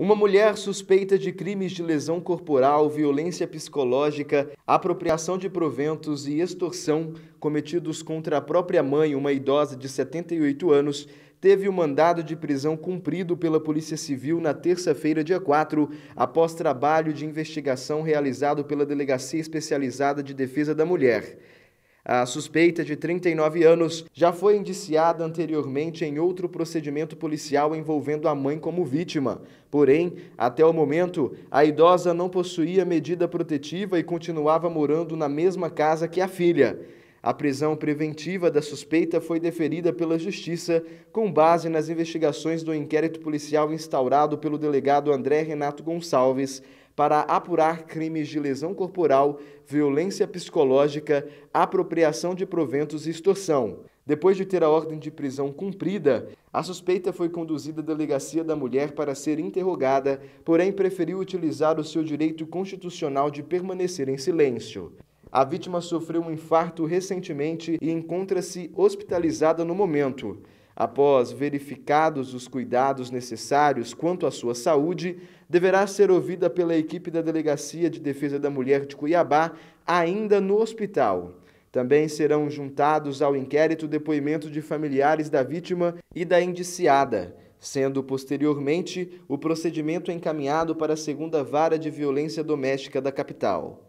Uma mulher suspeita de crimes de lesão corporal, violência psicológica, apropriação de proventos e extorsão cometidos contra a própria mãe, uma idosa de 78 anos, teve o mandado de prisão cumprido pela Polícia Civil na terça-feira, dia 4, após trabalho de investigação realizado pela Delegacia Especializada de Defesa da Mulher. A suspeita de 39 anos já foi indiciada anteriormente em outro procedimento policial envolvendo a mãe como vítima. Porém, até o momento, a idosa não possuía medida protetiva e continuava morando na mesma casa que a filha. A prisão preventiva da suspeita foi deferida pela Justiça com base nas investigações do inquérito policial instaurado pelo delegado André Renato Gonçalves para apurar crimes de lesão corporal, violência psicológica, apropriação de proventos e extorsão. Depois de ter a ordem de prisão cumprida, a suspeita foi conduzida à delegacia da mulher para ser interrogada, porém preferiu utilizar o seu direito constitucional de permanecer em silêncio. A vítima sofreu um infarto recentemente e encontra-se hospitalizada no momento. Após verificados os cuidados necessários quanto à sua saúde, deverá ser ouvida pela equipe da Delegacia de Defesa da Mulher de Cuiabá, ainda no hospital. Também serão juntados ao inquérito depoimento de familiares da vítima e da indiciada, sendo posteriormente o procedimento encaminhado para a segunda vara de violência doméstica da capital.